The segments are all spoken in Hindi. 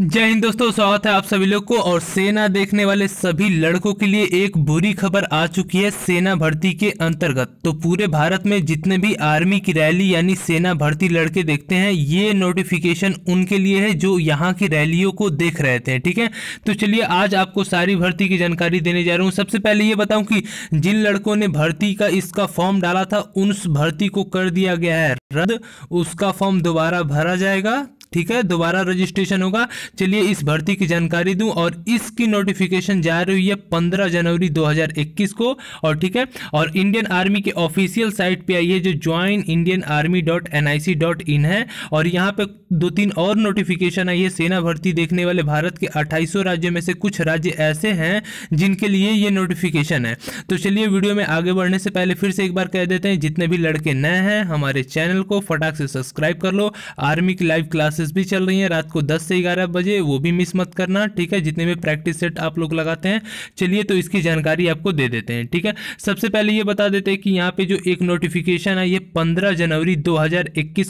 जय हिंद दोस्तों स्वागत है आप सभी लोग को और सेना देखने वाले सभी लड़कों के लिए एक बुरी खबर आ चुकी है सेना भर्ती के अंतर्गत तो पूरे भारत में जितने भी आर्मी की रैली यानी सेना भर्ती लड़के देखते हैं ये नोटिफिकेशन उनके लिए है जो यहाँ की रैलियों को देख रहे थे ठीक है तो चलिए आज आपको सारी भर्ती की जानकारी देने जा रहा हूँ सबसे पहले ये बताऊँ की जिन लड़कों ने भर्ती का इसका फॉर्म डाला था उन भर्ती को कर दिया गया है रद्द उसका फॉर्म दोबारा भरा जाएगा ठीक है दोबारा रजिस्ट्रेशन होगा चलिए इस भर्ती की जानकारी दूं और इसकी नोटिफिकेशन जा रही है 15 जनवरी 2021 को और ठीक है और इंडियन आर्मी के ऑफिशियल साइट पे आई है जो join Indian army dot N I C dot in है और यहाँ पे दो तीन और नोटिफिकेशन आई है सेना भर्ती देखने वाले भारत के अट्ठाईसों राज्यों में से कुछ राज्य ऐसे हैं जिनके लिए ये नोटिफिकेशन है तो चलिए वीडियो में आगे बढ़ने से पहले फिर से एक बार कह देते हैं जितने भी लड़के नए हैं हमारे चैनल को फटाक से सब्सक्राइब कर लो आर्मी की लाइव क्लासेस क्लासेस भी चल रही हैं रात को दस से ग्यारह बजे वो भी मिस मत करना ठीक है जितने भी प्रैक्टिस सेट आप लोग लगाते हैं चलिए तो इसकी जानकारी आपको दे देते हैं ठीक है सबसे पहले ये बता देते हैं कि यहाँ पे जो एक नोटिफिकेशन है ये पंद्रह जनवरी दो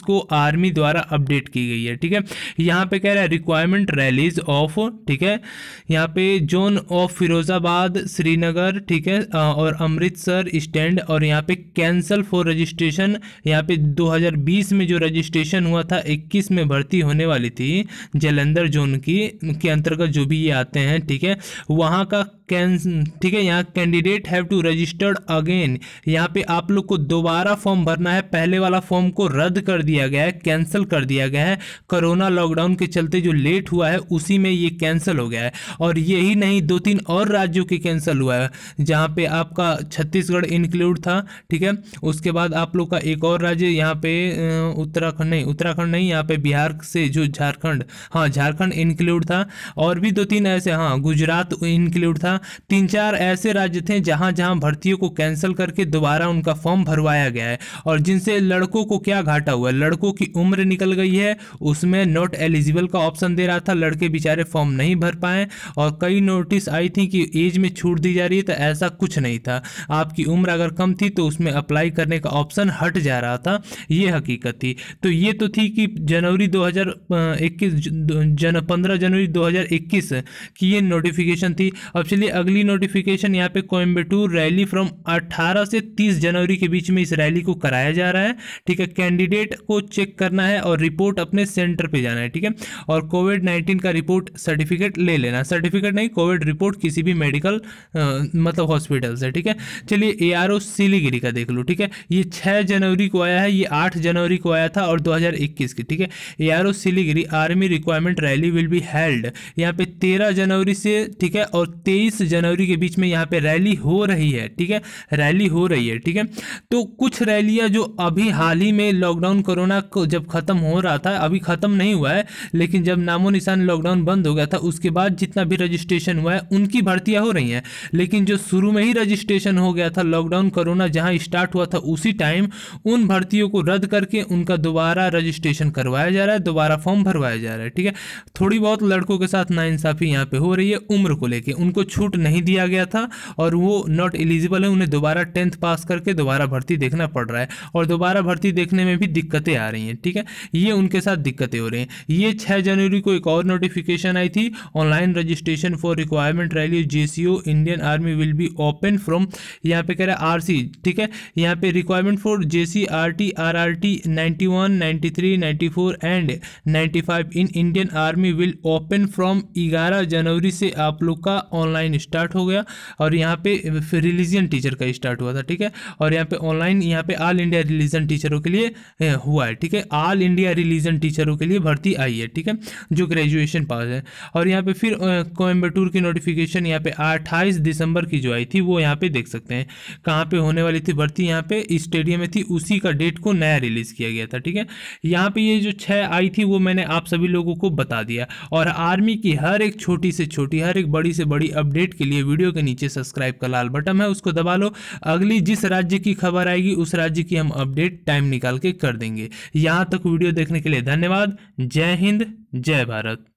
को आर्मी द्वारा अपडेट की गई है ठीक है यहाँ पे कह रहा है रिक्वायरमेंट रैलीज ऑफ ठीक है यहाँ पे जोन ऑफ फिरोजाबाद श्रीनगर ठीक है और अमृतसर स्टैंड और यहाँ पे कैंसल फॉर रजिस्ट्रेशन यहाँ पे 2020 में जो रजिस्ट्रेशन हुआ था 21 में भर्ती भर्ती होने वाली थी जलंधर जोन की के अंतर्गत जो भी ये आते हैं ठीक है वहाँ का कैन ठीक है यहाँ candidate have to registered again यहाँ पे आप लोग को दोबारा फॉर्म भरना है पहले वाला फॉर्म को रद्द कर दिया गया है कैंसिल कर दिया गया है कोरोना लॉकडाउन के चलते जो लेट हुआ है उसी में ये कैंसिल हो गया है और यही नहीं दो तीन और राज्यों के कैंसिल हुआ है जहाँ पे आपका छत्तीसगढ़ इंक्लूड था ठीक है उसके बाद आप लोग का एक और राज्य यहाँ पे उत्तराखंड नहीं उत्तराखंड नहीं यहाँ पे बिहार से जो झारखंड हाँ झारखंड इंक्लूड था और भी दो तीन ऐसे हाँ गुजरात इंक्लूड था तरह तीन चार ऐसे राज्य थे जहां जहां भर्तियों को कैंसिल करके दोबारा उनका फॉर्म भरवाया गया है और जिनसे लड़कों को क्या घाटा हुआ लड़कों की उम्र निकल गई है उसमें नॉट एलिजिबल का ऑप्शन दे रहा था लड़के बेचारे फॉर्म नहीं भर पाए और कई नोटिस आई थी कि एज में छूट दी जा रही है तो ऐसा कुछ नहीं था आपकी उम्र अगर कम थी तो उसमें अप्लाई करने का ऑप्शन हट जा रहा था ये हकीकत थी तो ये तो थी कि जनवरी 2021 जन पंद्रह जनवरी 2021 की ये नोटिफिकेशन थी अब चलिए इसलिए अगली नोटिफिकेशन यहाँ पे कोयम्बेटूर रैली फ्रॉम 18 से 30 जनवरी के बीच में इस रैली को कराया जा रहा है ठीक है कैंडिडेट को चेक करना है और रिपोर्ट अपने सेंटर पे जाना है ठीक है और कोविड 19 का रिपोर्ट सर्टिफिकेट ले लेना सर्टिफिकेट नहीं कोविड रिपोर्ट किसी भी मेडिकल आ, मतलब हॉस्पिटल से ठीक है चलिए ए आर का देख लो ठीक है ये छः जनवरी को आया है ये आठ जनवरी को आया था और दो की ठीक है A R army requirement rally will be held यहाँ पे तेरह जनवरी से ठीक है और तेईस बीस जनवरी के बीच में यहाँ पे रैली हो रही है ठीक है रैली हो रही है ठीक है तो कुछ रैलियाँ जो अभी हाल ही में लॉकडाउन कोरोना को जब ख़त्म हो रहा था अभी ख़त्म नहीं हुआ है लेकिन जब नामो निशान लॉकडाउन बंद हो गया था उसके बाद जितना भी रजिस्ट्रेशन हुआ है उनकी भर्तियाँ हो रही हैं लेकिन जो शुरू में ही रजिस्ट्रेशन हो गया था लॉकडाउन कोरोना जहाँ स्टार्ट हुआ था उसी टाइम उन भर्तियों को रद्द करके उनका दोबारा रजिस्ट्रेशन करवाया जा रहा है दोबारा फॉर्म भरवाया जा रहा है ठीक है थोड़ी बहुत लड़कों के साथ नाइंसाफ़ी यहाँ पे हो रही है उम्र को लेके उनको छूट छूट नहीं दिया गया था और वो नॉट एलिजिबल है उन्हें दोबारा टेंथ पास करके दोबारा भर्ती देखना पड़ रहा है और दोबारा भर्ती देखने में भी दिक्कतें आ रही हैं ठीक है ये उनके साथ दिक्कतें हो रही हैं ये छः जनवरी को एक और नोटिफिकेशन आई थी online registration for requirement rally J Indian army will be open from यहाँ पे कह रहा है आर ठीक है यहाँ पे requirement for J C R T R R T ninety and ninety in Indian army will open from ग्यारह जनवरी से आप लोग का ऑनलाइन ऑनलाइन स्टार्ट हो गया और यहाँ पे रिलीजन टीचर का स्टार्ट हुआ था ठीक है और यहाँ पे ऑनलाइन यहाँ पे ऑल इंडिया रिलीजन टीचरों के लिए हुआ है ठीक है ऑल इंडिया रिलीजन टीचरों के लिए भर्ती आई है ठीक है जो ग्रेजुएशन पास है और यहाँ पे फिर कोयम्बटूर की नोटिफिकेशन यहाँ पे अट्ठाईस दिसंबर की जो आई थी वो यहाँ पे देख सकते हैं कहाँ पे होने वाली थी भर्ती यहाँ पे स्टेडियम में थी उसी का डेट को नया रिलीज किया गया था ठीक है यहाँ पे ये जो छः आई थी वो मैंने आप सभी लोगों को बता दिया और आर्मी की हर एक छोटी से छोटी हर एक बड़ी से बड़ी अपडेट अपडेट के लिए वीडियो के नीचे सब्सक्राइब का लाल बटन है उसको दबा लो अगली जिस राज्य की खबर आएगी उस राज्य की हम अपडेट टाइम निकाल के कर देंगे यहाँ तक वीडियो देखने के लिए धन्यवाद जय हिंद जय भारत